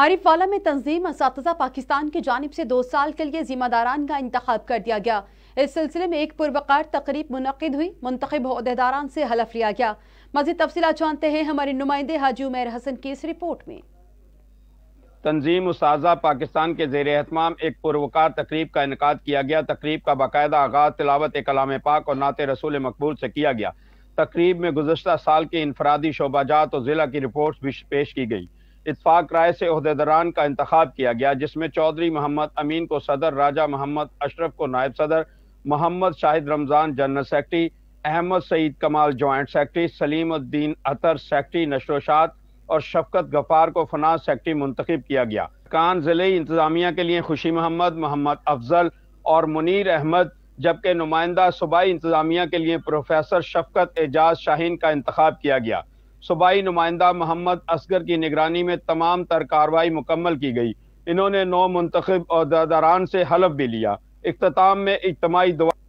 आरिफ वाला में तंजीम इस पाकिस्तान की जानब से दो साल के लिए जिम्मेदारान का इंतब कर दिया गया इस सिलसिले में एक पुरबकार तकरीब मुनद हुई मंतखब अहदेदारान से हलफ लिया गया मजीद तफसी जानते हैं हमारे नुमाइंदे हाजी उमेर हसन की इस रिपोर्ट में तंजीम उस पाकिस्तान के जेर अहतमाम एक पुरवकार तकरीब का इनका किया गया तकरीब का बाकायदा आगाज तिलावत कलाम पाक और नात रसूल मकबूल से किया गया तकरीब में गुजशत साल के इनफरादी शोबाजात और ज़िला की रिपोर्ट भी पेश की गई इतफाक राय से अहदेदारान का इंतखब किया गया जिसमें चौधरी मोहम्मद अमीन को सदर राजा मोहम्मद अशरफ को नायब सदर Mohammad Shahid Ramzan general secretary Ahmad Saeed Kamal joint secretary Salimuddin अतर सेक्रटरी नशरोशात और शफकत गफार को फनास सेक्रटरी मुंतखब किया गया कान ज़िले इंतजामिया के लिए खुशी मोहम्मद मोहम्मद अफजल और मुनीर अहमद जबकि नुमाइंदा सूबाई इंतजामिया के लिए प्रोफेसर शफकत एजाज शाहीन का इंतखब किया गया सूबाई नुमाइंदा मोहम्मद असगर की निगरानी में तमाम तर कार्रवाई मुकम्मल की गई इन्होंने नौ मंतखब अहदेदारान से हलफ भी लिया अख्ताम में इजमाही दुआ